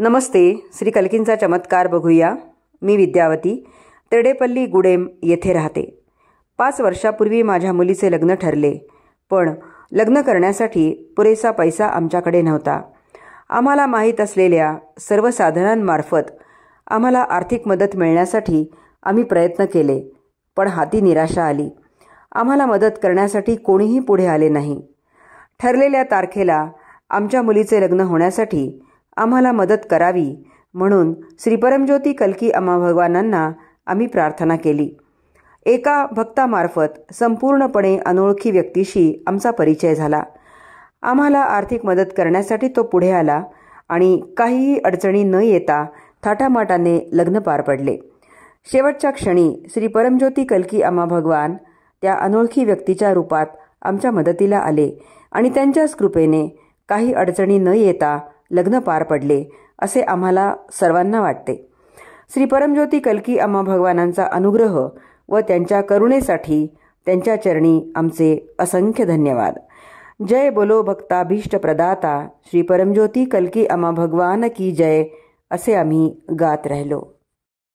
नमस्ते श्री कलकींचा चमत्कार बघूया मी विद्यावती तेडेपल्ली गुडेम येथे राहते पाच वर्षापूर्वी माझ्या मुलीचे लग्न ठरले पण लग्न करण्यासाठी पुरेसा पैसा आमच्याकडे नव्हता आम्हाला माहीत असलेल्या सर्व साधनांमार्फत आम्हाला आर्थिक मदत मिळण्यासाठी आम्ही प्रयत्न केले पण हाती निराशा आली आम्हाला मदत करण्यासाठी कोणीही पुढे आले नाही ठरलेल्या तारखेला आमच्या मुलीचे लग्न होण्यासाठी आम्हाला मदत करावी म्हणून श्री परमज्योती कलकी अम्मा भगवानांना आम्ही प्रार्थना केली एका भक्तामार्फत संपूर्णपणे अनोळखी व्यक्तीशी आमचा परिचय झाला आम्हाला आर्थिक मदत करण्यासाठी तो पुढे आला आणि काहीही अडचणी न येता थाटामाटाने लग्न पार पडले शेवटच्या क्षणी श्री परमज्योती कलकी अम्मा भगवान त्या अनोळखी व्यक्तीच्या रूपात आमच्या मदतीला आले आणि त्यांच्याच कृपेने काही अडचणी न येता लग्न पार पडले असे आम्हाला सर्वांना वाटते श्री परमज्योती कलकी अम्मा भगवानांचा अनुग्रह व त्यांच्या करुणेसाठी त्यांच्या चरणी आमचे असंख्य धन्यवाद जय बोलो भक्ताभीष्ट प्रदाता श्री परमज्योती कलकी आम्हा भगवान की जय असे आम्ही गात राहिलो